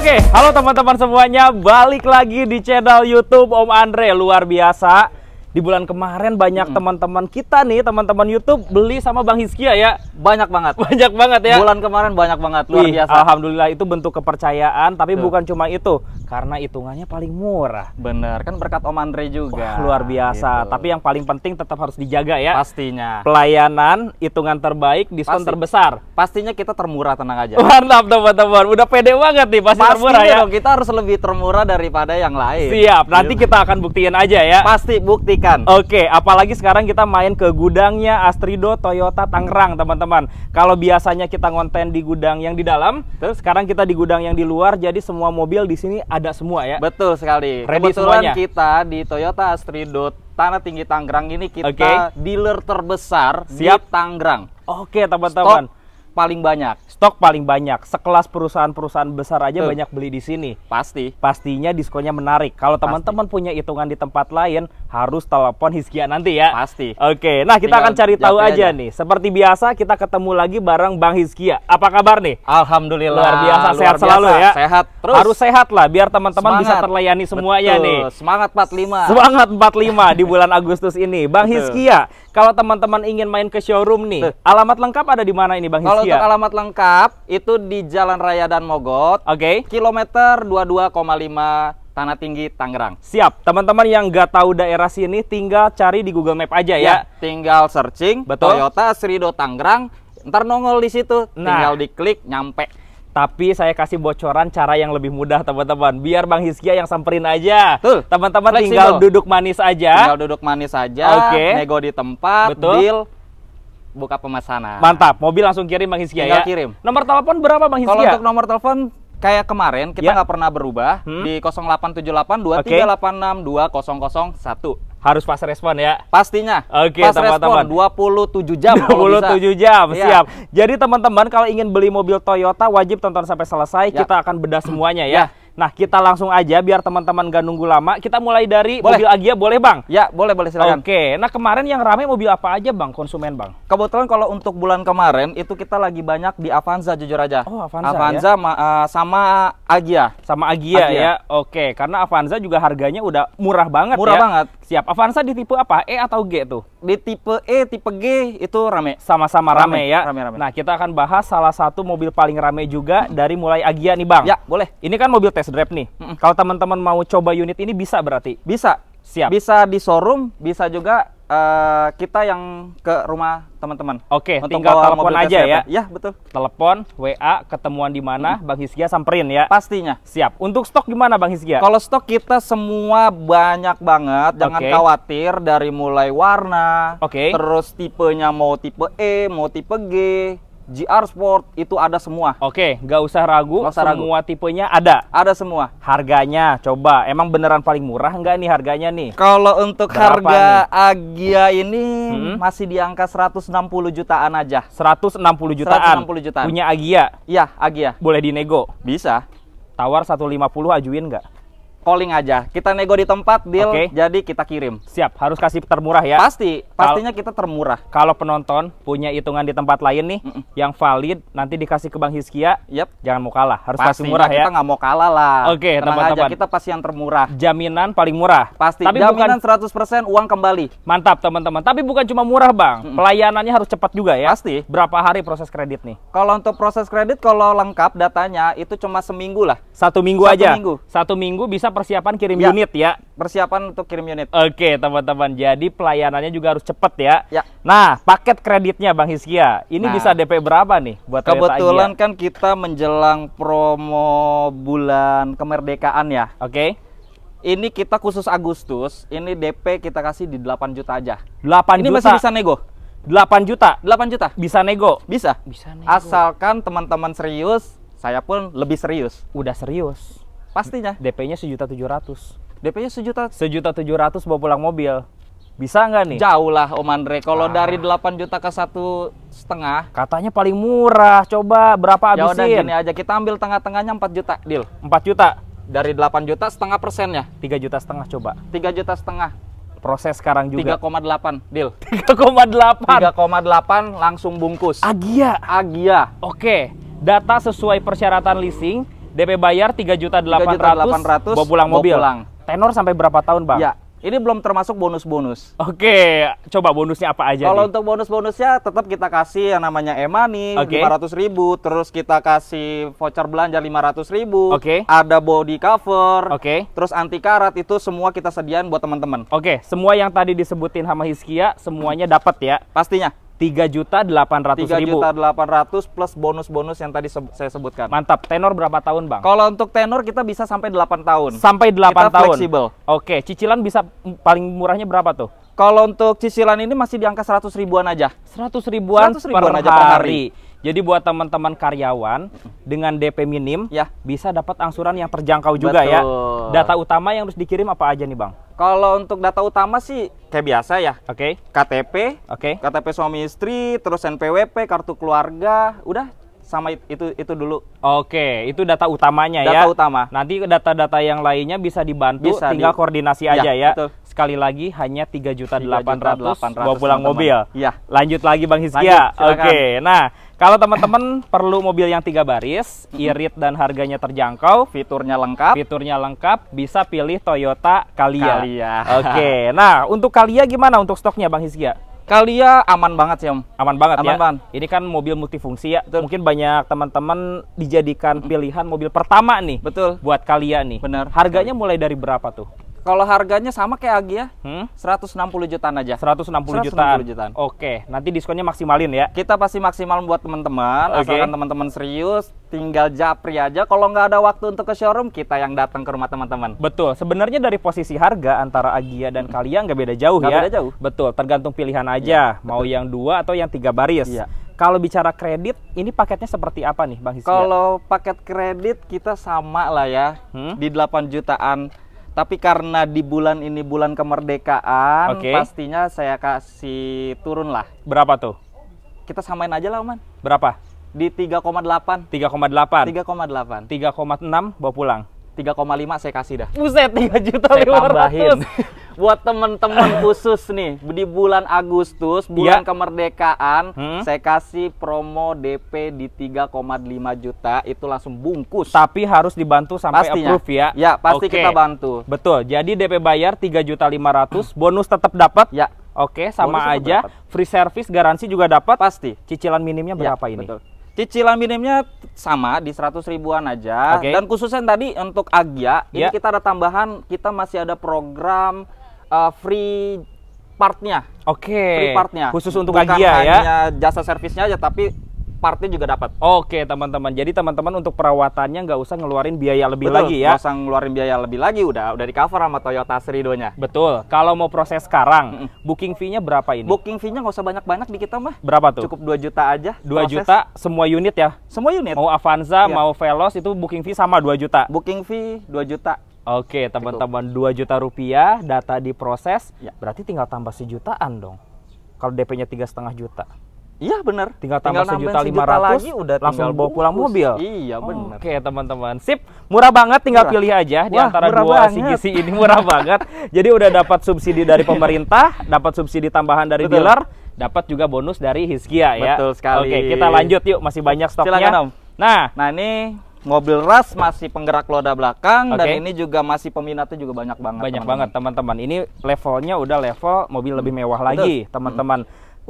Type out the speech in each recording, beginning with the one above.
Oke, halo teman-teman semuanya, balik lagi di channel YouTube Om Andre luar biasa. Di bulan kemarin banyak hmm. teman-teman kita nih, teman-teman YouTube beli sama Bang Hizkia ya. Banyak banget. Banyak banget ya. Bulan kemarin banyak banget luar Wih, biasa. Alhamdulillah itu bentuk kepercayaan, tapi Tuh. bukan cuma itu karena hitungannya paling murah. Bener, kan berkat Om Andre juga. Wah, luar biasa. Gitu. Tapi yang paling penting tetap harus dijaga ya. Pastinya. Pelayanan, hitungan terbaik, diskon Pasti. terbesar. Pastinya kita termurah tenang aja. Mantap teman-teman. Udah pede banget nih pasti Pastinya termurah ya. Dong, kita harus lebih termurah daripada yang lain. Siap. Nanti gitu. kita akan buktiin aja ya. Pasti buktikan. Oke, apalagi sekarang kita main ke gudangnya Astrido Toyota Tangerang, teman-teman. Kalau biasanya kita ngonten di gudang yang di dalam, terus sekarang kita di gudang yang di luar. Jadi semua mobil di sini ada ada semua ya. Betul sekali. Ready Kebetulan semuanya. kita di Toyota Astrido Tanah Tinggi Tangerang ini kita okay. dealer terbesar Siap. di Tangerang. Oke, okay, teman-teman paling banyak. Stok paling banyak. Sekelas perusahaan-perusahaan besar aja Tuh. banyak beli di sini. Pasti. Pastinya diskonnya menarik. Kalau teman-teman punya hitungan di tempat lain, harus telepon Hizkia nanti ya. Pasti. Oke. Nah, kita Tinggal akan cari tahu aja, aja nih. Seperti biasa kita ketemu lagi bareng Bang Hizkia. Apa kabar nih? Alhamdulillah. Luar biasa luar sehat biasa. selalu ya. Sehat terus. Harus sehat lah biar teman-teman bisa terlayani semuanya Betul. nih. Semangat 45. Semangat 45 di bulan Agustus ini. Bang Betul. Hizkia, kalau teman-teman ingin main ke showroom nih, Betul. alamat lengkap ada di mana ini Bang Hizkia? Kalau untuk iya. alamat lengkap itu di Jalan Raya dan Mogot. Oke. Okay. Kilometer 22,5 Tanah Tinggi Tangerang. Siap, teman-teman yang nggak tahu daerah sini tinggal cari di Google Map aja ya. ya tinggal searching Betul. Toyota Srido Tangerang, ntar nongol di situ, nah. tinggal diklik nyampe. Tapi saya kasih bocoran cara yang lebih mudah teman-teman. Biar Bang Hizkia yang samperin aja. Tuh, Teman-teman tinggal duduk manis aja. Tinggal duduk manis aja. Oke. Okay. Nego di tempat. Betul. Deal buka pemesanan. Mantap, mobil langsung kirim Bang Hizkia ya. kirim. Nomor telepon berapa Bang Hizkia? Kalau untuk nomor telepon kayak kemarin kita ya. nggak ya. pernah berubah hmm? di 0878 2386201. Okay. Harus pas respon ya. Pastinya. Oke, okay, pas teman -teman. respon 27 jam 27 jam, iya. siap. Jadi teman-teman kalau ingin beli mobil Toyota wajib tonton sampai selesai, ya. kita akan bedah semuanya ya. ya Nah, kita langsung aja biar teman-teman gak nunggu lama. Kita mulai dari boleh. mobil Agia boleh, Bang? Ya, boleh, boleh silakan. Oke. Nah, kemarin yang rame mobil apa aja, Bang? Konsumen, Bang? Kebetulan kalau untuk bulan kemarin itu kita lagi banyak di Avanza jujur aja. Oh, Avanza. Avanza ya? Avanza uh, sama Agia. Sama Agia, ya? Agia ya. Oke, karena Avanza juga harganya udah murah banget murah ya. banget. Siap. Avanza di tipe apa? E atau G tuh? Di tipe E, tipe G itu rame. Sama-sama rame, rame ya. Rame, rame. Nah, kita akan bahas salah satu mobil paling rame juga dari mulai Agia nih, Bang. Ya, boleh. Ini kan mobil tes test drive nih. Mm -mm. Kalau teman-teman mau coba unit ini bisa berarti? Bisa. Siap. Bisa di showroom, bisa juga uh, kita yang ke rumah teman-teman. Oke, okay, tinggal telepon aja ya. Ya, betul. Telepon, WA, ketemuan di mana, hmm. Bang Hizkia samperin ya. Pastinya. Siap. Untuk stok gimana Bang Hizkia? Kalau stok kita semua banyak banget, jangan okay. khawatir dari mulai warna, okay. terus tipenya mau tipe E, mau tipe G, GR Sport itu ada semua. Oke, nggak usah ragu, gak usah semua ragu. tipenya ada. Ada semua. Harganya, coba, emang beneran paling murah nggak nih harganya nih? Kalau untuk Berapa harga nih? Agia ini hmm? masih di angka 160 jutaan aja. 160 jutaan. 160 jutaan. Punya Agia? Iya, Agia. Boleh dinego? Bisa. Tawar 150 ajuin nggak? calling aja. Kita nego di tempat deal, okay. jadi kita kirim. Siap, harus kasih termurah ya. Pasti, pastinya Kal kita termurah. Kalau penonton punya hitungan di tempat lain nih mm -mm. yang valid, nanti dikasih ke Bang Hiskia. Yap, Jangan mau kalah, harus pasti, kasih murah ya. Kita nggak mau kalah lah. Oke, okay, teman-teman. Kita pasti yang termurah. Jaminan paling murah. Pasti. Tapi jaminan bukan... 100% uang kembali. Mantap, teman-teman. Tapi bukan cuma murah, Bang. Mm -mm. Pelayanannya harus cepat juga ya. Pasti. Berapa hari proses kredit nih? Kalau untuk proses kredit kalau lengkap datanya itu cuma seminggu lah. Satu minggu Satu aja. Minggu. Satu minggu bisa persiapan kirim ya. unit ya. Persiapan untuk kirim unit. Oke, teman-teman. Jadi pelayanannya juga harus cepat ya. ya. Nah, paket kreditnya Bang Hiskia, ini nah, bisa DP berapa nih buat Kebetulan kan kita menjelang promo bulan kemerdekaan ya. Oke. ini kita khusus Agustus, ini DP kita kasih di 8 juta aja. 8 ini juta. Ini masih bisa nego. 8 juta. 8 juta. Bisa nego. Bisa. Bisa nego. Asalkan teman-teman serius, saya pun lebih serius. Udah serius. Pastinya. DP-nya sejuta tujuh ratus. DP-nya sejuta. Sejuta tujuh ratus bawa pulang mobil. Bisa nggak nih? Jauh lah Om Andre. Kalau ah. dari delapan juta ke satu setengah. Katanya paling murah. Coba berapa abisin Ya udah gini aja kita ambil tengah-tengahnya empat juta, deal. Empat juta. Dari delapan juta setengah persen ya. Tiga juta setengah coba. Tiga juta setengah. Proses sekarang juga. 3,8, deal. Tiga Tiga koma delapan. koma delapan langsung bungkus. Agia. Agia. Oke. Data sesuai persyaratan leasing DP bayar 3.800.000 bawa pulang mobil. Bawa pulang. Tenor sampai berapa tahun, Bang? Ya, ini belum termasuk bonus-bonus. Oke, coba bonusnya apa aja? Kalau untuk bonus-bonusnya tetap kita kasih yang namanya e-money okay. ratus ribu, terus kita kasih voucher belanja lima ratus ribu, okay. ada body cover, okay. terus anti karat itu semua kita sediain buat teman-teman. Oke, okay, semua yang tadi disebutin sama Hiskia semuanya dapat ya? Pastinya tiga juta delapan ratus ribu. juta delapan ratus plus bonus-bonus yang tadi se saya sebutkan. Mantap. Tenor berapa tahun, Bang? Kalau untuk tenor kita bisa sampai delapan tahun. Sampai delapan tahun. fleksibel. Oke, cicilan bisa paling murahnya berapa tuh? Kalau untuk cicilan ini masih di angka seratus ribuan aja. seratus ribuan, 100 ribuan per, aja per hari. Jadi buat teman-teman karyawan dengan DP minim ya bisa dapat angsuran yang terjangkau juga ya. Data utama yang harus dikirim apa aja nih, Bang? Kalau untuk data utama sih kayak biasa ya. Oke. Okay. KTP, oke. Okay. KTP suami istri, terus NPWP, kartu keluarga, udah sama itu itu dulu. Oke, itu data utamanya data ya. Data utama. Nanti data-data yang lainnya bisa dibantu bisa, tinggal di... koordinasi ya, aja ya. Betul. Sekali lagi hanya tiga juta delapan ratus. bawa pulang teman -teman. mobil. Iya. Lanjut lagi Bang Hizkia. Oke. Nah, kalau teman-teman perlu mobil yang tiga baris, irit dan harganya terjangkau, fiturnya lengkap, fiturnya lengkap, bisa pilih Toyota Calya. Calya. Oke. Nah, untuk Calya gimana untuk stoknya Bang Hizkia? Calya aman banget sih Om. Aman banget aman ya. Banget. Ini kan mobil multifungsi ya. Betul. Mungkin banyak teman-teman dijadikan pilihan mobil pertama nih. Betul. Buat Calya nih. Benar. Harganya mulai dari berapa tuh? Kalau harganya sama kayak Agia, ya? hmm? 160 jutaan aja. 160, 160 jutaan. jutaan. Oke, nanti diskonnya maksimalin ya. Kita pasti maksimal buat teman-teman, okay. asalkan teman-teman serius, tinggal japri aja. Kalau nggak ada waktu untuk ke showroom, kita yang datang ke rumah teman-teman. Betul. Sebenarnya dari posisi harga antara Agia dan hmm. kalian nggak beda jauh gak ya. beda jauh. Betul, tergantung pilihan iya, aja, ya, mau betul. yang dua atau yang tiga baris. Ya. Kalau bicara kredit, ini paketnya seperti apa nih Bang Hisya? Kalau paket kredit kita sama lah ya, hmm? di 8 jutaan tapi karena di bulan ini bulan kemerdekaan, okay. pastinya saya kasih turun lah. Berapa tuh? Kita samain aja lah, Oman. Berapa? Di 3,8. 3,8. 3,8. 3,6 bawa pulang. 3,5 saya kasih dah. Buset, 3 juta saya 500. tambahin. buat teman-teman khusus nih di bulan Agustus, bulan ya. kemerdekaan, hmm? saya kasih promo DP di 3,5 juta itu langsung bungkus. Tapi harus dibantu sampai Pastinya. approve ya. Ya, pasti okay. kita bantu. Betul. Jadi DP bayar 3 juta 500, hmm. bonus tetap dapat. Ya. Oke, okay, sama bonus aja. Free service garansi juga dapat. Pasti. Cicilan minimnya ya, berapa ya, ini? Betul. Cicilan minimnya sama di 100 ribuan aja. Okay. Dan khususnya tadi untuk Agia, yeah. ini ya. kita ada tambahan, kita masih ada program uh, free partnya. Oke. Okay. Free partnya. Khusus untuk Bukan Agia ya. hanya ya. jasa servisnya aja tapi partnya juga dapat. Oke teman-teman. Jadi teman-teman untuk perawatannya nggak usah ngeluarin biaya lebih Betul, lagi ya. Nggak usah ngeluarin biaya lebih lagi. Udah udah di cover sama Toyota Seridonya. Betul. Kalau mau proses sekarang, booking fee-nya berapa ini? Booking fee-nya nggak usah banyak-banyak di kita mah. Berapa tuh? Cukup 2 juta aja. 2 proses. juta semua unit ya? Semua unit. Mau Avanza, iya. mau Veloz itu booking fee sama 2 juta. Booking fee 2 juta Oke, teman-teman 2 juta rupiah, data diproses, ya. berarti tinggal tambah sejutaan dong. Kalau DP-nya tiga setengah juta. Iya benar. Tinggal tambah sejuta lima ratus, udah langsung bawa pulang mobil. Iya benar. Oke teman-teman, sip, murah banget. Tinggal murah. pilih aja Wah, di antara dua CGC ini murah banget. Jadi udah dapat subsidi dari pemerintah, dapat subsidi tambahan dari Betul. dealer, dapat juga bonus dari Hizkia ya. Betul sekali. Oke, kita lanjut yuk, masih banyak stoknya. Silakan Om. Nah, nah ini mobil ras masih penggerak roda belakang okay. dan ini juga masih peminatnya juga banyak banget. Banyak teman-teman. banget teman-teman. Ini levelnya udah level mobil lebih hmm. mewah Betul. lagi, hmm. teman-teman.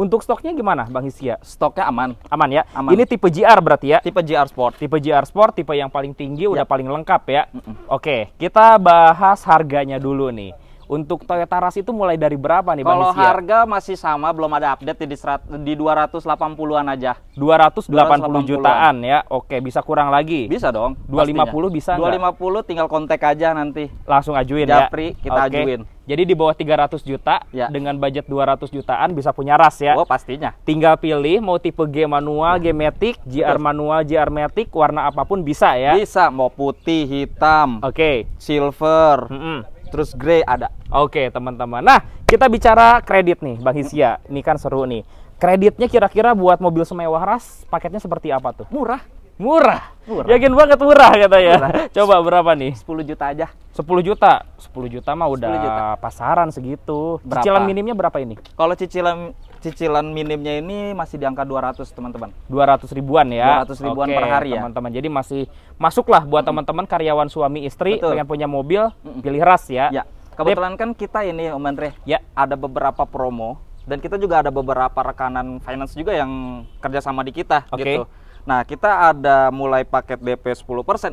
Untuk stoknya gimana Bang Hisya? Stoknya aman. Aman ya? Aman. Ini tipe GR berarti ya? Tipe GR Sport. Tipe GR Sport, tipe yang paling tinggi, ya. udah paling lengkap ya? Mm -mm. Oke, kita bahas harganya dulu nih. Untuk Toyota Rush itu mulai dari berapa nih Kalau harga masih sama, belum ada update di di 280-an aja. 280, 280 jutaan ya. Oke, bisa kurang lagi. Bisa dong. 250 pastinya. bisa 250 enggak? tinggal kontak aja nanti. Langsung ajuin Japri, ya. Japri kita Oke. ajuin. Jadi di bawah 300 juta ya. dengan budget 200 jutaan bisa punya ras ya. Oh, pastinya. Tinggal pilih mau tipe G manual, G matic, GR manual, GR matic, warna apapun bisa ya. Bisa, mau putih, hitam. Oke. Okay. Silver. Mm -mm terus grey ada. Oke, teman-teman. Nah, kita bicara kredit nih, Bang Hisya. Ini kan seru nih. Kreditnya kira-kira buat mobil semewah ras paketnya seperti apa tuh? Murah. Murah. murah. Yakin banget murah katanya. Murah. Coba berapa nih? 10 juta aja. 10 juta. 10 juta mah udah juta. pasaran segitu. Berapa? Cicilan minimnya berapa ini? Kalau cicilan cicilan minimnya ini masih di angka 200 teman-teman. 200 ribuan ya. 200 ribuan Oke, per hari teman -teman. ya. Jadi masih masuklah buat teman-teman karyawan suami istri Betul. pengen punya mobil, mm -hmm. pilih ras ya. Ya. Kebetulan kan kita ini Om Andre, ya ada beberapa promo dan kita juga ada beberapa rekanan finance juga yang kerjasama di kita okay. gitu. Nah, kita ada mulai paket DP 10%, 5%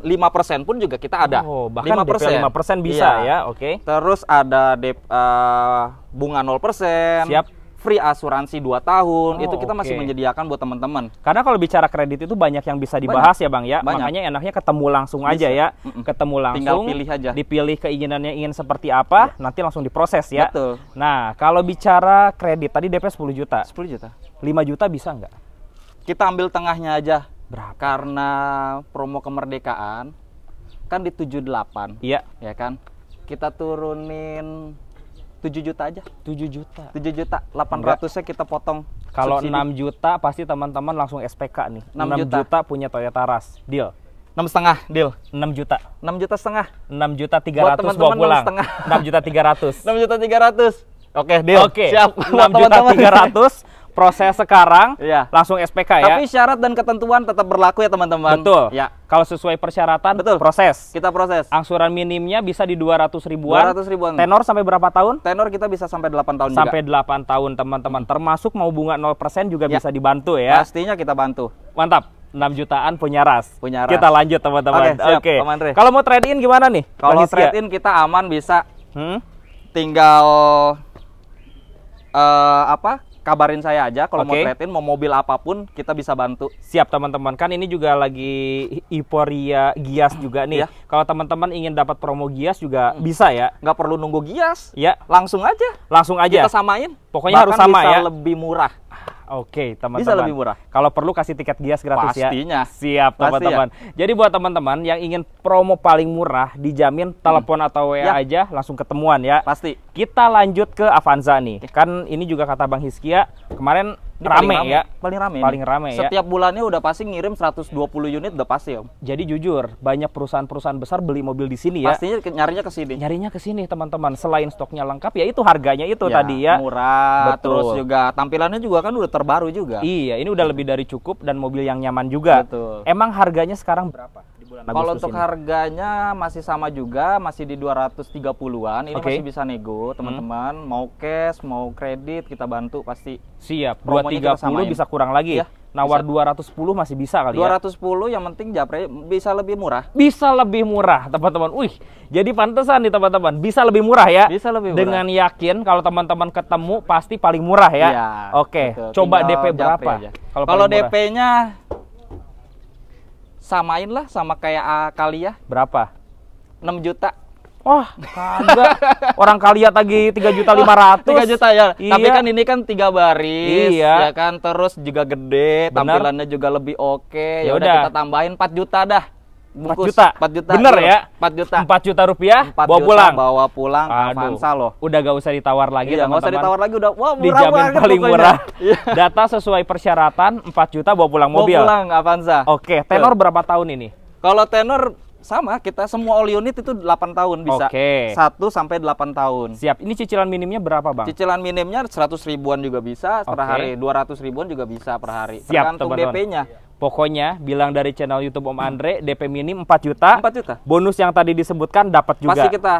pun juga kita ada. Oh, bahkan 5%. DP 5% bisa iya. ya, oke. Okay. Terus ada DP, uh, eh, bunga 0%. Siap free asuransi 2 tahun oh, itu kita okay. masih menyediakan buat teman-teman karena kalau bicara kredit itu banyak yang bisa dibahas banyak. ya bang ya banyak. makanya enaknya ketemu langsung bisa. aja ya Mm-mm. ketemu langsung tinggal pilih aja dipilih keinginannya ingin seperti apa ya. nanti langsung diproses ya betul nah kalau bicara kredit tadi DP 10 juta 10 juta 5 juta bisa nggak kita ambil tengahnya aja Berapa? karena promo kemerdekaan kan di 78 iya ya kan kita turunin 7 juta aja. 7 juta. 7 juta. 800-nya kita potong. Kalau 6 juta pasti teman-teman langsung SPK nih. 6, 6 juta. juta punya Toyota Rush. Deal. enam setengah deal. enam juta. enam juta setengah. enam juta 300 ratus bawa pulang. 6, 6 juta 300. 6 juta 300. Oke, deal. Oke. Okay. Siap. 6 juta 300 proses sekarang iya. langsung SPK ya. Tapi syarat dan ketentuan tetap berlaku ya teman-teman. Betul. Ya. Kalau sesuai persyaratan Betul. proses. Kita proses. Angsuran minimnya bisa di 200 ribuan. 200 ribuan. Tenor sampai berapa tahun? Tenor kita bisa sampai 8 tahun sampai juga. 8 tahun teman-teman. Termasuk mau bunga 0% juga ya. bisa dibantu ya. Pastinya kita bantu. Mantap. 6 jutaan punya ras. Punya ras. Kita lanjut teman-teman. Oke. Okay, okay. Kalau mau trade in gimana nih? Kalau ya? trade in kita aman bisa. Hmm? Tinggal uh, apa? kabarin saya aja kalau okay. mau trade mau mobil apapun kita bisa bantu. Siap teman-teman. Kan ini juga lagi euforia Gias juga nih. Yeah. Kalau teman-teman ingin dapat promo Gias juga hmm. bisa ya. Nggak perlu nunggu Gias. Ya, yeah. langsung aja. Langsung aja. Kita samain. Pokoknya Bahkan harus sama bisa ya. lebih murah. Oke, okay, teman-teman. Bisa lebih murah. Kalau perlu kasih tiket Gias gratis Pastinya. ya. Pastinya. Siap, ya. teman-teman. Ya. Jadi buat teman-teman yang ingin promo paling murah dijamin telepon hmm. atau WA ya. aja langsung ketemuan ya. Pasti. Kita lanjut ke Avanza nih. Kan ini juga kata Bang Hiskia, kemarin ini rame, paling rame ya. Paling rame. Paling rame ya? Setiap ya. bulannya udah pasti ngirim 120 unit udah pasti, Om. Jadi jujur, banyak perusahaan-perusahaan besar beli mobil di sini ya. Pastinya nyarinya ke sini. Nyarinya ke sini, teman-teman. Selain stoknya lengkap ya itu harganya itu ya, tadi ya. Murah, Betul. terus juga tampilannya juga kan udah terbaru juga. Iya, ini udah lebih dari cukup dan mobil yang nyaman juga. Betul. Emang harganya sekarang berapa? Kalau untuk ini. harganya masih sama juga, masih di 230-an. Ini okay. masih bisa nego, hmm. teman-teman. Hmm. Mau cash, mau kredit, kita bantu pasti. Siap. 230 bisa kurang lagi. Ya, Nawar bisa. 210 masih bisa kali 210 ya. 210 yang penting japre bisa lebih murah. Bisa lebih murah, teman-teman. Wih, jadi pantesan nih teman-teman, bisa lebih murah ya. Bisa lebih murah. Dengan yakin kalau teman-teman ketemu pasti paling murah ya. ya Oke, betul. coba Tinggal DP berapa? Kalau DP-nya samain lah sama kayak A ah, kali ya. Berapa? 6 juta. Wah, kagak. Orang kalia ya lagi tiga juta 500. 3 juta ya. Iya. Tapi kan ini kan tiga baris, iya. ya kan. Terus juga gede, Bener. tampilannya juga lebih oke. Ya, ya udah kita tambahin empat juta dah bungkus 4 juta. 4 juta. Bener iya. ya? 4 juta. 4 juta rupiah 4 bawa juta, pulang. Bawa pulang Avanza loh. Udah gak usah ditawar lagi iya, teman-teman. usah ditawar lagi udah wah murah Dijamin banget paling pokoknya. murah. Iya. Data sesuai persyaratan 4 juta bawa pulang mobil. Bawa pulang Avanza. Oke, tenor Tuh. berapa tahun ini? Kalau tenor sama kita semua all unit itu 8 tahun bisa. Oke. Okay. 1 sampai 8 tahun. Siap. Ini cicilan minimnya berapa, Bang? Cicilan minimnya 100 ribuan juga bisa okay. per hari, 200 ribuan juga bisa per hari. Siap, Tergantung DP-nya. Pokoknya bilang dari channel YouTube Om Andre DP mini 4 juta. 4 juta. Bonus yang tadi disebutkan dapat juga. Pasti kita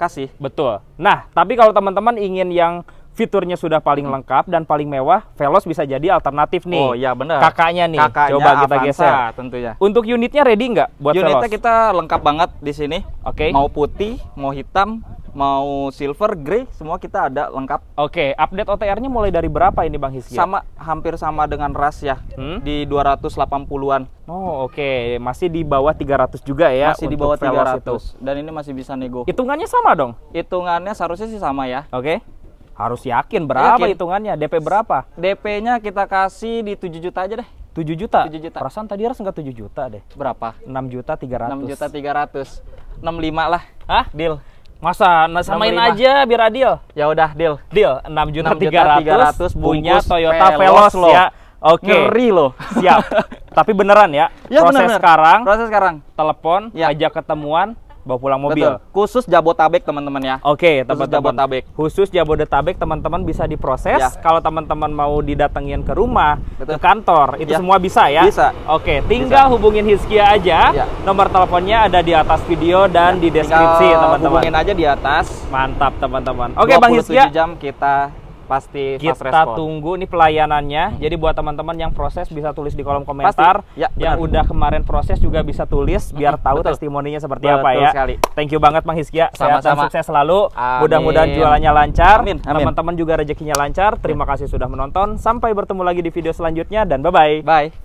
kasih. Betul. Nah, tapi kalau teman-teman ingin yang fiturnya sudah paling hmm. lengkap dan paling mewah, Velos bisa jadi alternatif nih. Oh iya benar. Kakaknya nih. Kakaknya Coba kita geser. tentunya. Untuk unitnya ready nggak buat Unitnya Velos? kita lengkap banget di sini. Oke. Okay. Mau putih, mau hitam, mau silver, grey, semua kita ada lengkap. Oke, okay. update OTR-nya mulai dari berapa ini Bang Hizki? Sama hampir sama dengan ras ya, hmm? di 280-an. Oh, oke, okay. masih di bawah 300 juga ya. Masih di bawah 300 itu. dan ini masih bisa nego. Hitungannya sama dong? Hitungannya seharusnya sih sama ya. Oke. Okay. Harus yakin berapa yakin. hitungannya? DP berapa? DP-nya kita kasih di 7 juta aja deh. 7 juta? 7 juta. Perasaan tadi harus enggak 7 juta deh. Berapa? 6 juta 300. 6 juta 300. 65 lah. Hah? Deal. Masa nah samain aja biar adil. Ya udah deal. Deal 6 juta 300, 300 punya Toyota Veloz lo. Ya. Oke. Okay. Ngeri loh. Siap. Tapi beneran ya. ya proses bener. sekarang. Proses sekarang. Telepon, ya. ajak ketemuan, bawa pulang mobil. Betul. Khusus jabodetabek teman-teman ya. Oke, okay, teman-teman. Khusus jabodetabek Khusus Jabodetabek teman-teman bisa diproses. Ya. Kalau teman-teman mau didatengin ke rumah, Betul. ke kantor, itu ya. semua bisa ya. Bisa. Oke, okay, tinggal bisa. hubungin Hiskia aja. Ya. Nomor teleponnya ada di atas video dan ya. di deskripsi teman-teman. Hubungin aja di atas. Mantap teman-teman. Oke, okay, Bang Hiskia. jam kita pasti kita fast respon. tunggu nih pelayanannya. Hmm. Jadi buat teman-teman yang proses bisa tulis di kolom komentar. Pasti. Ya, benar. yang udah kemarin proses juga bisa tulis hmm, biar tahu Betul. testimoninya seperti Betul apa ya. Sekali. Thank you banget Mang Hiskia. Sama-sama. Sukses selalu. Mudah-mudahan jualannya lancar. Teman-teman juga rezekinya lancar. Terima ya. kasih sudah menonton. Sampai bertemu lagi di video selanjutnya dan bye-bye. Bye. -bye. bye.